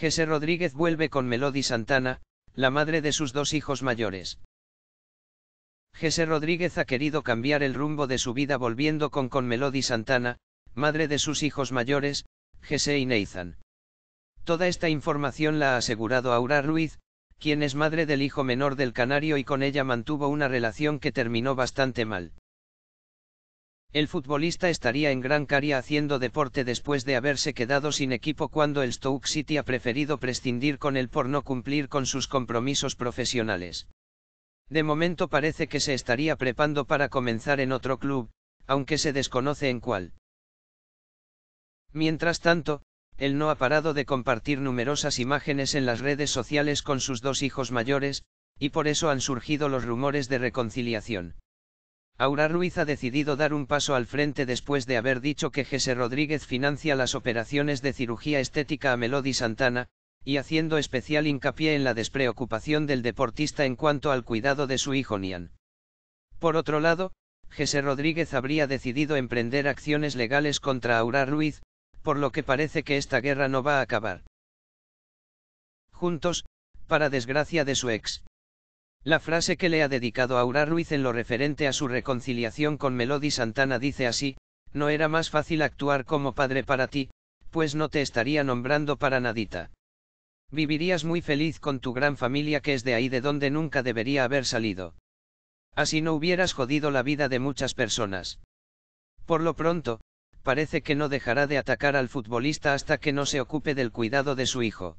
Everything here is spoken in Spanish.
Jesse Rodríguez vuelve con Melody Santana, la madre de sus dos hijos mayores. Jesse Rodríguez ha querido cambiar el rumbo de su vida volviendo con con Melody Santana, madre de sus hijos mayores, Jesse y Nathan. Toda esta información la ha asegurado Aura Ruiz, quien es madre del hijo menor del canario y con ella mantuvo una relación que terminó bastante mal. El futbolista estaría en Gran Caria haciendo deporte después de haberse quedado sin equipo cuando el Stoke City ha preferido prescindir con él por no cumplir con sus compromisos profesionales. De momento parece que se estaría prepando para comenzar en otro club, aunque se desconoce en cuál. Mientras tanto, él no ha parado de compartir numerosas imágenes en las redes sociales con sus dos hijos mayores, y por eso han surgido los rumores de reconciliación. Aura Ruiz ha decidido dar un paso al frente después de haber dicho que Jesse Rodríguez financia las operaciones de cirugía estética a Melody Santana, y haciendo especial hincapié en la despreocupación del deportista en cuanto al cuidado de su hijo Nian. Por otro lado, Jesse Rodríguez habría decidido emprender acciones legales contra Aura Ruiz, por lo que parece que esta guerra no va a acabar. Juntos, para desgracia de su ex la frase que le ha dedicado Aura Ruiz en lo referente a su reconciliación con Melody Santana dice así, no era más fácil actuar como padre para ti, pues no te estaría nombrando para nadita. Vivirías muy feliz con tu gran familia que es de ahí de donde nunca debería haber salido. Así no hubieras jodido la vida de muchas personas. Por lo pronto, parece que no dejará de atacar al futbolista hasta que no se ocupe del cuidado de su hijo.